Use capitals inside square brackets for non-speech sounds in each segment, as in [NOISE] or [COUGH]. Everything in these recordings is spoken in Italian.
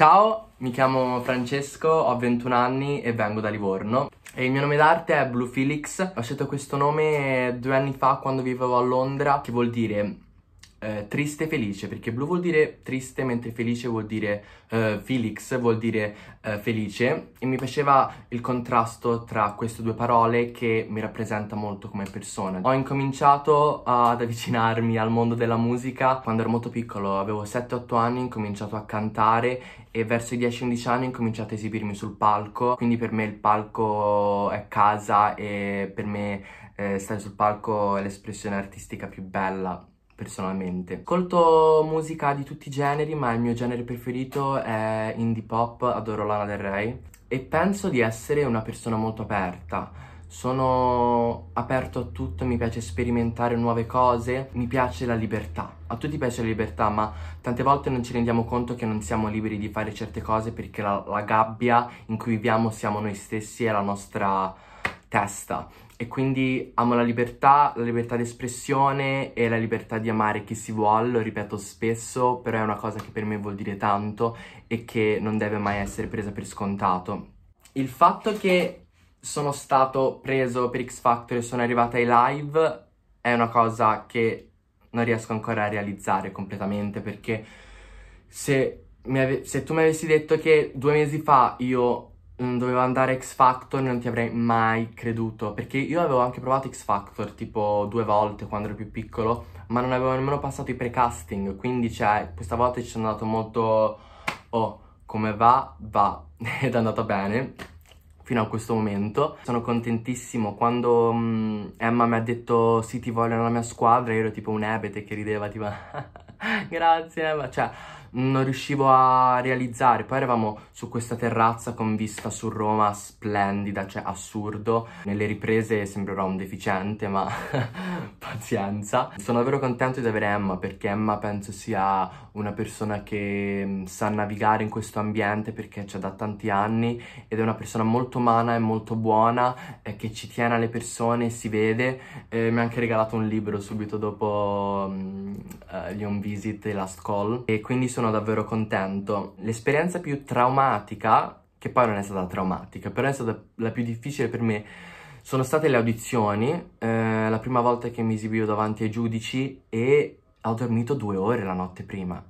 Ciao, mi chiamo Francesco, ho 21 anni e vengo da Livorno. E il mio nome d'arte è Blue Felix. Ho scelto questo nome due anni fa quando vivevo a Londra, che vuol dire eh, triste felice, perché blu vuol dire triste, mentre felice vuol dire eh, felix, vuol dire eh, felice, e mi piaceva il contrasto tra queste due parole che mi rappresenta molto come persona. Ho incominciato ad avvicinarmi al mondo della musica quando ero molto piccolo, avevo 7-8 anni, ho incominciato a cantare e verso i 10-11 anni ho incominciato a esibirmi sul palco, quindi per me il palco è casa e per me eh, stare sul palco è l'espressione artistica più bella personalmente. Ascolto musica di tutti i generi, ma il mio genere preferito è indie pop, adoro Lana Del Rey e penso di essere una persona molto aperta. Sono aperto a tutto, mi piace sperimentare nuove cose, mi piace la libertà. A tutti piace la libertà, ma tante volte non ci rendiamo conto che non siamo liberi di fare certe cose perché la, la gabbia in cui viviamo siamo noi stessi e la nostra testa e quindi amo la libertà, la libertà di espressione e la libertà di amare chi si vuole, lo ripeto spesso, però è una cosa che per me vuol dire tanto e che non deve mai essere presa per scontato. Il fatto che sono stato preso per X Factor e sono arrivata ai live è una cosa che non riesco ancora a realizzare completamente perché se, ave- se tu mi avessi detto che due mesi fa io doveva andare X Factor non ti avrei mai creduto perché io avevo anche provato X Factor tipo due volte quando ero più piccolo ma non avevo nemmeno passato i pre-casting quindi cioè questa volta ci sono andato molto oh come va va [LAUGHS] ed è andata bene fino a questo momento sono contentissimo quando um, Emma mi ha detto sì ti voglio nella mia squadra io ero tipo un ebete che rideva tipo [LAUGHS] grazie Emma cioè non riuscivo a realizzare. Poi eravamo su questa terrazza con vista su Roma splendida, cioè assurdo. Nelle riprese sembrerò un deficiente, ma [LAUGHS] pazienza. Sono davvero contento di avere Emma perché Emma penso sia una persona che mm, sa navigare in questo ambiente perché c'è da tanti anni ed è una persona molto umana e molto buona eh, che ci tiene alle persone, si vede. Eh, mi ha anche regalato un libro subito dopo um, gli on visit e last call e quindi sono davvero contento. L'esperienza più traumatica, che poi non è stata traumatica, però è stata la più difficile per me, sono state le audizioni. Eh, eh, la prima volta che mi esibivo davanti ai giudici e ho dormito due ore la notte prima.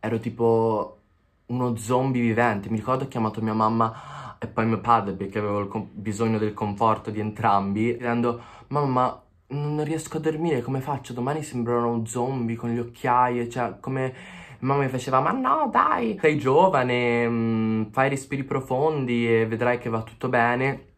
Ero tipo uno zombie vivente. Mi ricordo che ho chiamato mia mamma e poi mio padre perché avevo bisogno del conforto di entrambi, dicendo mamma non riesco a dormire, come faccio? Domani sembrerò un zombie con le occhiaie, cioè come... Mamma mi faceva, ma no dai, sei giovane, mh, mm, fai respiri profondi e vedrai che va tutto bene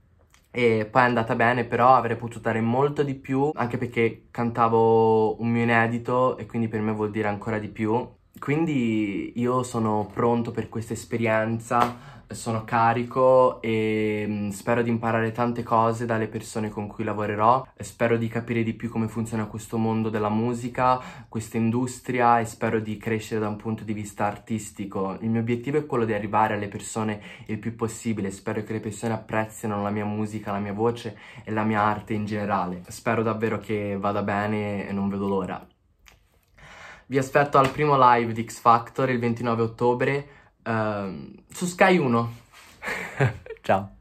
e poi è andata bene però avrei potuto dare molto di più anche perché cantavo un mio inedito e quindi per me vuol dire ancora di più quindi io sono pronto per questa esperienza, sono carico e mm, spero di imparare tante cose dalle persone con cui lavorerò, spero di capire di più come funziona questo mondo della musica, questa industria e spero di crescere da un punto di vista artistico. Il mio obiettivo è quello di arrivare alle persone il più possibile, spero che le persone apprezzino la mia musica, la mia voce e la mia arte in generale. Spero davvero che vada bene e non vedo l'ora. Vi aspetto al primo live di X Factor il 29 ottobre uh, su Sky 1. [LAUGHS] Ciao.